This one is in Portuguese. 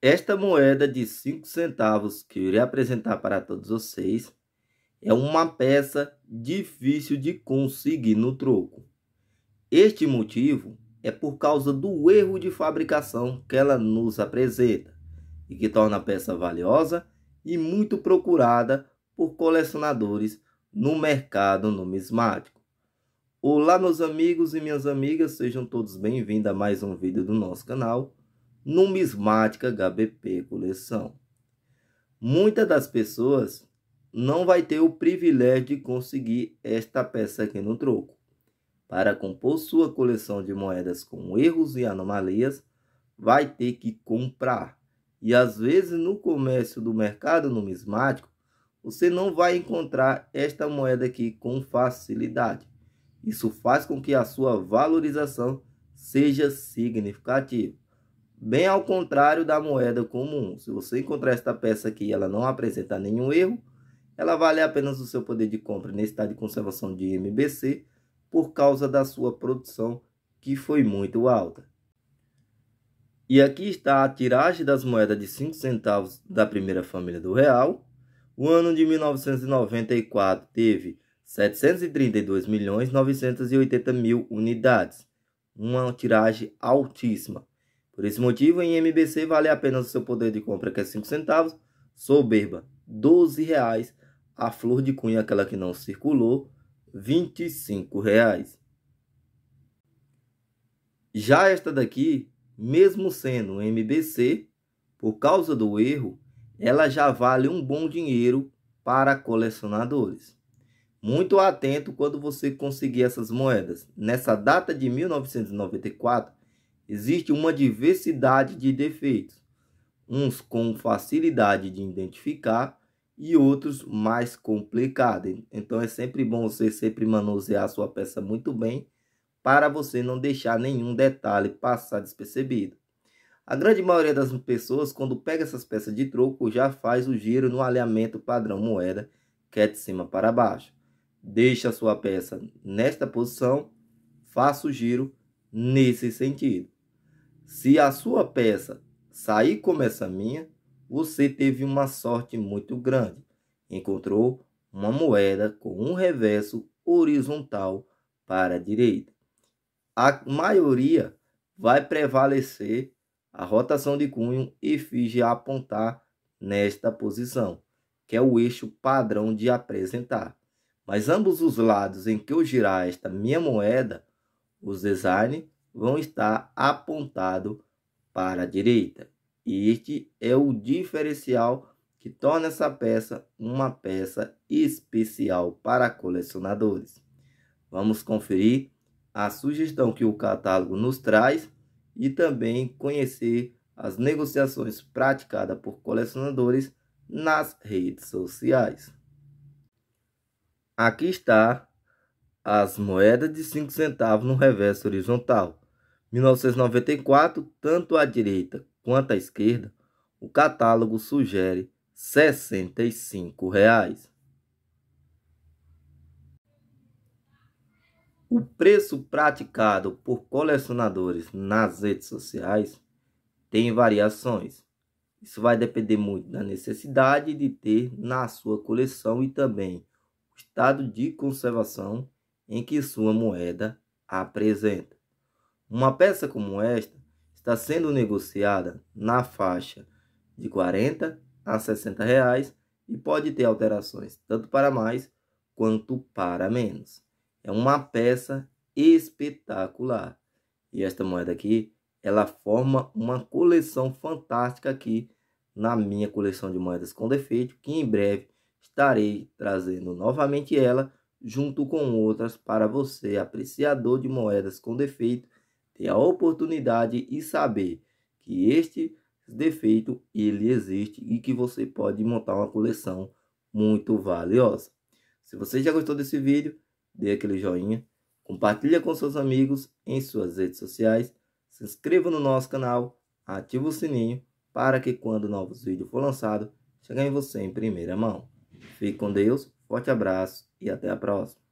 Esta moeda de 5 centavos que eu irei apresentar para todos vocês é uma peça difícil de conseguir no troco. Este motivo é por causa do erro de fabricação que ela nos apresenta e que torna a peça valiosa e muito procurada por colecionadores no mercado numismático. Olá meus amigos e minhas amigas, sejam todos bem-vindos a mais um vídeo do nosso canal numismática HBP coleção. Muitas das pessoas não vai ter o privilégio de conseguir esta peça aqui no troco. Para compor sua coleção de moedas com erros e anomalias, vai ter que comprar. E às vezes no comércio do mercado numismático, você não vai encontrar esta moeda aqui com facilidade. Isso faz com que a sua valorização seja significativa. Bem ao contrário da moeda comum. Se você encontrar esta peça aqui e ela não apresentar nenhum erro, ela vale apenas o seu poder de compra nesse estado de conservação de MBC por causa da sua produção que foi muito alta. E aqui está a tiragem das moedas de 5 centavos da primeira família do real. O ano de 1994 teve 732 milhões 980 mil unidades, uma tiragem altíssima. Por esse motivo, em MBC vale apenas o seu poder de compra, que é 5 centavos. Soberba, 12 reais. A flor de cunha, aquela que não circulou, 25 reais. Já esta daqui, mesmo sendo MBC, por causa do erro, ela já vale um bom dinheiro para colecionadores. Muito atento quando você conseguir essas moedas. Nessa data de 1994, existe uma diversidade de defeitos, uns com facilidade de identificar e outros mais complicados. Então é sempre bom você sempre manusear a sua peça muito bem para você não deixar nenhum detalhe passar despercebido. A grande maioria das pessoas, quando pega essas peças de troco, já faz o giro no alinhamento padrão moeda, que é de cima para baixo. Deixa a sua peça nesta posição, faça o giro nesse sentido. Se a sua peça sair como essa minha, você teve uma sorte muito grande. Encontrou uma moeda com um reverso horizontal para a direita. A maioria vai prevalecer a rotação de cunho e finge apontar nesta posição, que é o eixo padrão de apresentar. Mas ambos os lados em que eu girar esta minha moeda, os designs vão estar apontados para a direita. E este é o diferencial que torna essa peça uma peça especial para colecionadores. Vamos conferir a sugestão que o catálogo nos traz e também conhecer as negociações praticadas por colecionadores nas redes sociais. Aqui está as moedas de 5 centavos no reverso horizontal. 1994, tanto à direita quanto à esquerda, o catálogo sugere R$ 65. O preço praticado por colecionadores nas redes sociais tem variações. Isso vai depender muito da necessidade de ter na sua coleção e também o estado de conservação em que sua moeda apresenta. Uma peça como esta está sendo negociada na faixa de 40 a 60 reais e pode ter alterações tanto para mais quanto para menos. É uma peça espetacular. E esta moeda aqui, ela forma uma coleção fantástica aqui na minha coleção de moedas com defeito, que em breve estarei trazendo novamente ela junto com outras para você, apreciador de moedas com defeito, ter a oportunidade e saber que este defeito ele existe e que você pode montar uma coleção muito valiosa. Se você já gostou desse vídeo, dê aquele joinha, compartilha com seus amigos em suas redes sociais, se inscreva no nosso canal, ative o sininho para que quando novos vídeos for lançado, cheguem você em primeira mão. Fique com Deus, forte abraço e até a próxima.